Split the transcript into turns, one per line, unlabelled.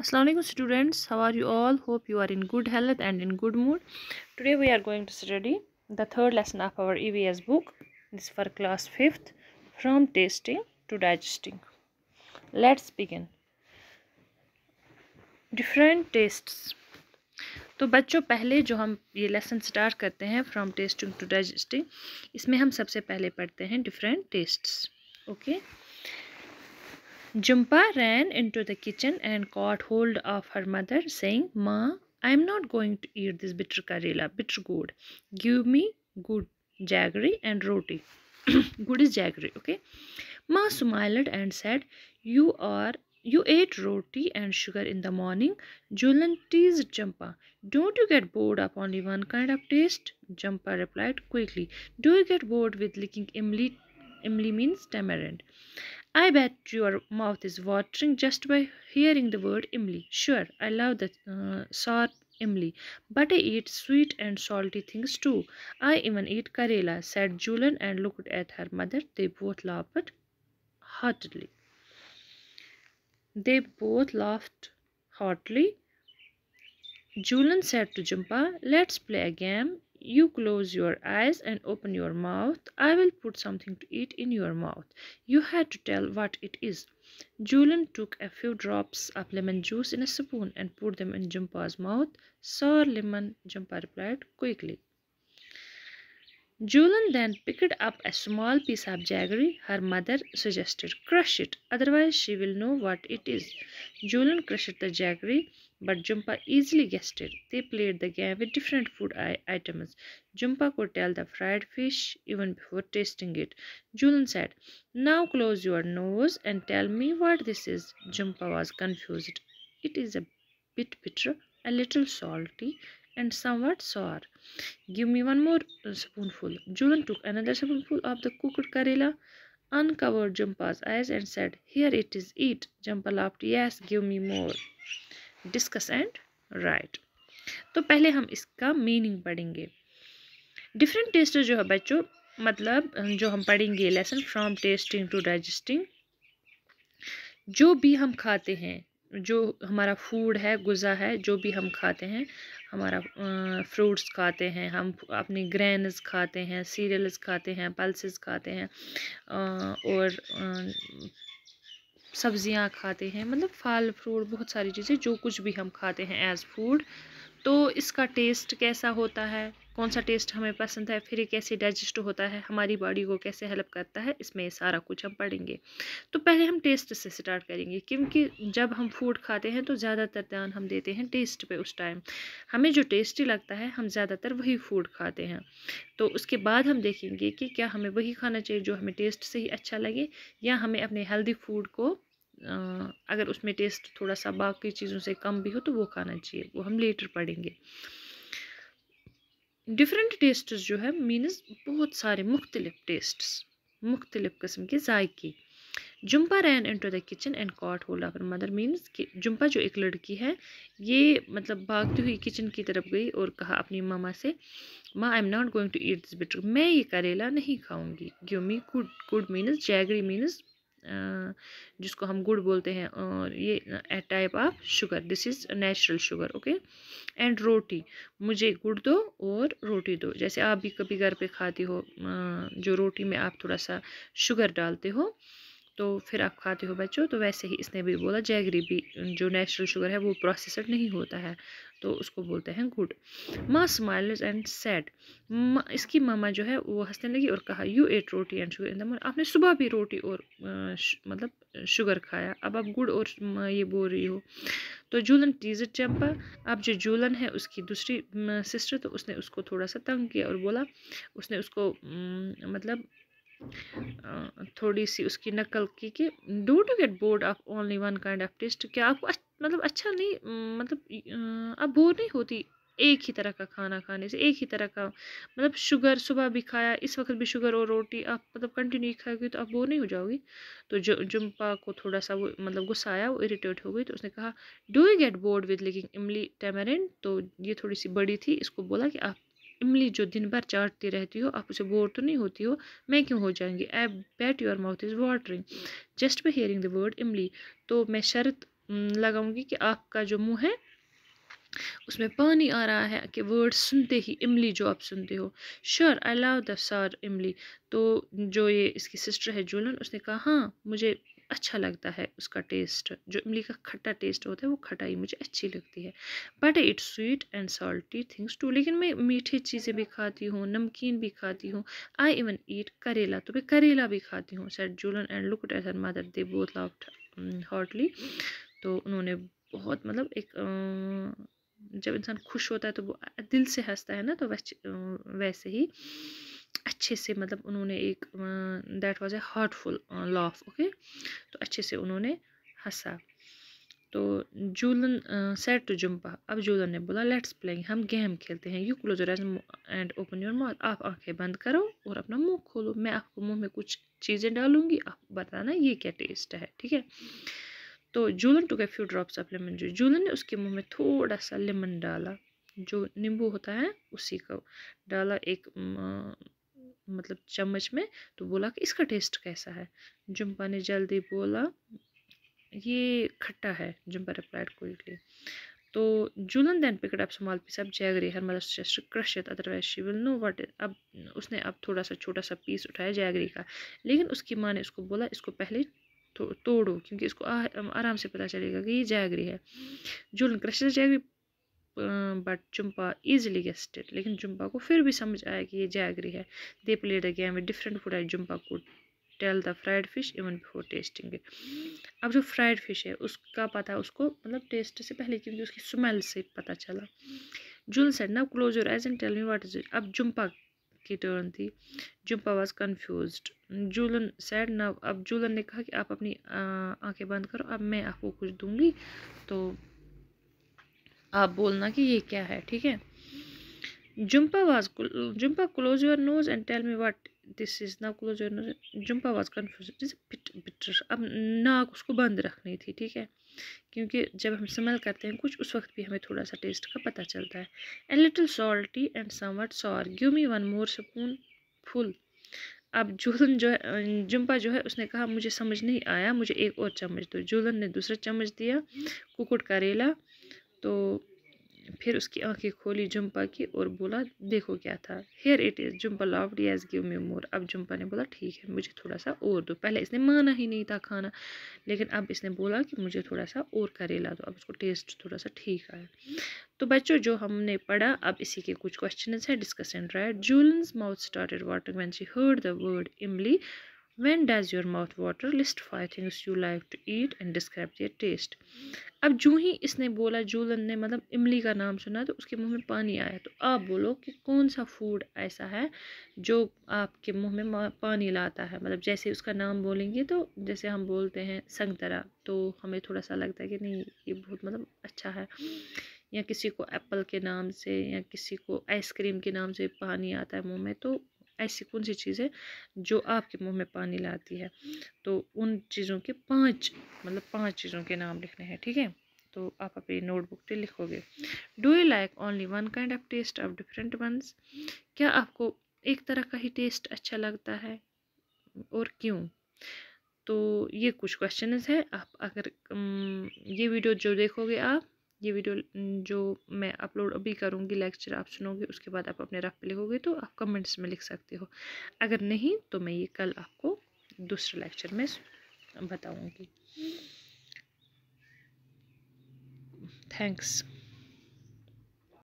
Aslam students how are you all hope you are in good health and in good mood today we are going to study the third lesson of our e book this for class fifth from tasting to digesting let's begin different tastes तो बच्चों पहले जो हम ये lesson start करते हैं from tasting to digesting इसमें हम सबसे पहले पढ़ते हैं different tastes okay okay? Jumpa ran into the kitchen and caught hold of her mother, saying, Ma, I am not going to eat this bitter karela, bitter good. Give me good jaggery and roti. good is jaggery, okay? Ma smiled and said, You are you ate roti and sugar in the morning. Julan teased Jumpa. Don't you get bored of only one kind of taste? Jumpa replied quickly. Do you get bored with licking Emily? Imli means tamarind. I bet your mouth is watering just by hearing the word imli. Sure, I love the uh, sour imli, but I eat sweet and salty things too. I even eat karela, said Julian and looked at her mother. They both laughed heartily. They both laughed heartily. Julian said to Jumpa, Let's play a game you close your eyes and open your mouth i will put something to eat in your mouth you had to tell what it is julian took a few drops of lemon juice in a spoon and poured them in jumpa's mouth sour lemon jumpa replied quickly Julian then picked up a small piece of jaggery. Her mother suggested, crush it, otherwise she will know what it is. Julian crushed the jaggery but Jumpa easily guessed it. They played the game with different food items. Jumpa could tell the fried fish even before tasting it. Julian said, Now close your nose and tell me what this is. Jumpa was confused. It is a bit bitter, a little salty, and somewhat sour. Give me one more spoonful. Julian took another spoonful of the cooked karela uncovered Jumpa's eyes and said, Here it is, eat. Jumpa laughed, Yes, give me more. Discuss and write तो पहले हम इसका meaning पढ़ेंगे different test जो है बच्चों मतलब जो हम पढ़ेंगे lesson from tasting to digesting जो भी हम खाते हैं जो हमारा फूड है गुज़ा है जो भी हम खाते हैं हमारा फ्रूट्स खाते हैं हम अपनी ग्रेन्स खाते हैं सीरियल्स खाते हैं पल्सेस खाते हैं और सब्ज़ियाँ खाते हैं मतलब फल फ्रूट बहुत सारी चीज़ें जो कुछ भी हम खाते हैं एज़ फूड तो इसका टेस्ट कैसा होता है कौन सा टेस्ट हमें पसंद है फिर ये कैसे डाइजेस्ट होता है हमारी बॉडी को कैसे हेल्प करता है इसमें ये सारा कुछ हम पढ़ेंगे तो पहले हम टेस्ट से स्टार्ट करेंगे क्योंकि जब हम फूड खाते हैं तो ज़्यादातर ध्यान हम देते हैं टेस्ट पे उस टाइम हमें जो टेस्टी लगता है हम ज़्यादातर वही फूड खाते हैं तो उसके बाद हम देखेंगे कि क्या हमें वही खाना चाहिए जो हमें टेस्ट से ही अच्छा लगे या हमें अपने हेल्दी फूड को अगर उसमें टेस्ट थोड़ा सा बाकी चीज़ों से कम भी हो तो वो खाना चाहिए वो हम लेटर पढ़ेंगे डिफरेंट टेस्ट जो है मीनस बहुत सारे मुख्तलिफ टेस्ट मुख्तलिफ कस्म के जायके Jhumpa ran into the kitchen and caught hold of her mother means कि जुम्पा जो एक लड़की है ये मतलब भागती हुई किचन की तरफ गई और कहा अपनी मामा से माँ I am not going to eat this bitter मैं ये करेला नहीं खाऊंगी ग्योमी कुड कुड मीनस जैगरी मीनस जिसको हम गुड़ बोलते हैं और ये type of sugar this is natural sugar okay and रोटी मुझे गुड़ दो और रोटी दो जैसे आप भी कभी घर पे खाती हो जो रोटी में आप थोड़ा सा शुगर डालते हो तो फिर आप खाते हो बच्चों तो वैसे ही इसने भी बोला जैगरी भी जो नेचुरल शुगर है वो प्रोसेसड नहीं होता है तो उसको बोलते हैं गुड माँ स्माइल एंड सैड इसकी मामा जो है वो हंसने लगी और कहा you ate roti and sugar in the morning आपने सुबह भी रोटी और मतलब शुगर खाया अब आप गुड़ और ये बोल रही हो तो जूलन टीज चंपा अब जो जूलन है उसकी दूसरी सिस्टर तो उसने उसको थोड़ा सा तंग किया और बोला उसने उसको मतलब थोड़ी सी उसकी नकल की कि do to get bored of only one kind of taste क्या आपको अच्छा, मतलब अच्छा नहीं मतलब आप बोर नहीं होती एक ही तरह का खाना खाने से एक ही तरह का मतलब शुगर सुबह भी खाया इस वक्त भी शुगर और रोटी आप मतलब कंटिन्यू खाएगी तो आप बोर नहीं हो जाओगी तो जो जुम्पा को थोड़ा सा वो मतलब गुस्सा आया वो इरीटेट हो गई तो उसने कहा do you get bored with licking imli tamarind तो ये थोड़ी सी बड़ी थी इसको बोला कि आप इमली जो दिन भर चाटती रहती हो आप उसे बोर तो नहीं होती हो मैं क्यों हो जाएंगी I bet your mouth is watering just by hearing the word imli तो मैं शर्त लगाऊंगी कि आपका जो मुंह है उसमें पानी आ रहा है कि वर्ड सुनते ही इमली जो आप सुनते हो श्योर आई लव द सार इमली तो जो ये इसकी सिस्टर है जूलन उसने कहा हाँ मुझे अच्छा लगता है उसका टेस्ट जो इमली का खट्टा टेस्ट होता है वो खटाई मुझे अच्छी लगती है but it's sweet and salty things too लेकिन मैं मीठी चीज़ें भी खाती हूँ नमकीन भी खाती हूँ आई इवन ईट करेला तो मैं करेला भी खाती हूँ sir Jhulan and look at her mother they both laughed heartily तो उन्होंने बहुत मतलब एक जब इंसान खुश होता है तो वो दिल से हंसता है ना तो वैसे ही अच्छे से मतलब उन्होंने एक that was a heartful laugh okay तो अच्छे से उन्होंने हंसा तो जूलन सेट टू जुम्पा अब जूलन ने बोला लेट्स प्ले हम गेम खेलते हैं you close your and open your mouth आप आंखें बंद करो और अपना मुंह खोलो मैं आपको मुंह में कुछ चीज़ें डालूंगी आप बताना ये क्या टेस्ट है ठीक है तो Jhulan to few drops of lemon juice Jhulan ने उसके मुँह में थोड़ा सा लेमन डाला जो नींबू होता है उसी को डाला एक मतलब चम्मच में तो बोला कि इसका टेस्ट कैसा है जुम्पा ने जल्दी बोला ये खट्टा है जुम्पा रिप्लाइड क्विकली तो Jhulan then picked up small piece of jaggery her mother just crush it otherwise she will know what अब उसने अब थोड़ा सा छोटा सा पीस उठाया जैगरी का लेकिन उसकी माँ ने उसको बोला इसको पहले तो, तोड़ो क्योंकि इसको आ, आराम से पता चलेगा कि ये जैगरी है Jhulan crush jaggery but Jhumpa easily guessed it लेकिन जुम्पा को फिर भी समझ आया कि ये जैगरी है they play a game with different food I Jhumpa को tell the fried fish even before tasting it अब जो फ्राइड फिश है उसका पता उसको मतलब टेस्ट से पहले क्योंकि उसकी स्मेल से पता चला जुल सेड ना close your eyes and tell me what is it अब जुम्पा की टर्न थी Jhumpa was confused Jhulan said ना अब जूलन ने कहा कि आप अपनी आंखें बंद करो अब मैं आपको कुछ दूंगी तो आप बोलना कि ये क्या है ठीक है Jhumpa was Jhumpa close your nose and tell me what this is ना close your nose Jhumpa was confused it अब नाक उसको बंद रखनी थी ठीक है क्योंकि जब हम स्मेल करते हैं कुछ उस वक्त भी हमें थोड़ा सा टेस्ट का पता चलता है and little salty and somewhat sour give me one more spoonful अब जुलन जो है जुम्पा जो है उसने कहा मुझे समझ नहीं आया मुझे एक और चम्मच दो जुलन ने दूसरा चम्मच दिया कुकुट करेला तो फिर उसकी आंखें खोली जुम्पा की और बोला देखो क्या था हेयर इट इज़ जुम्पा डी एज गिव मी मोर अब जुम्पा ने बोला ठीक है मुझे थोड़ा सा और दो पहले इसने माना ही नहीं था खाना लेकिन अब इसने बोला कि मुझे थोड़ा सा और करेला दो अब उसको टेस्ट थोड़ा सा ठीक आया तो बच्चों जो हमने पढ़ा अब इसी के कुछ क्वेश्चन हैं discuss and write Jhulan's mouth started water when she heard the word imli when does your mouth water list five things you like to eat and describe their taste अब जूँ ही इसने बोला जूलन ने मतलब इमली का नाम सुना तो उसके मुंह में पानी आया तो आप बोलो कि कौन सा फूड ऐसा है जो आपके मुंह में पानी लाता है मतलब जैसे उसका नाम बोलेंगे तो जैसे हम बोलते हैं संगतरा तो हमें थोड़ा सा लगता है कि नहीं ये बहुत मतलब अच्छा है या किसी को एप्पल के नाम से या किसी को आइसक्रीम के नाम से पानी आता है मुँह में तो ऐसी कौन सी चीज़ है जो आपके मुंह में पानी लाती है तो उन चीज़ों के पांच मतलब पांच चीज़ों के नाम लिखने हैं ठीक है थीके? तो आप अपनी नोटबुक पे लिखोगे do you like only one kind of taste of different ones क्या आपको एक तरह का ही टेस्ट अच्छा लगता है और क्यों तो ये कुछ क्वेश्चन हैं आप अगर ये वीडियो जो देखोगे आप ये वीडियो जो मैं अपलोड अभी करूँगी लेक्चर आप सुनोगे उसके बाद आप अपने रफ पे लिखोगे तो आप कमेंट्स में लिख सकते हो अगर नहीं तो मैं ये कल आपको दूसरे लेक्चर में बताऊँगी थैंक्स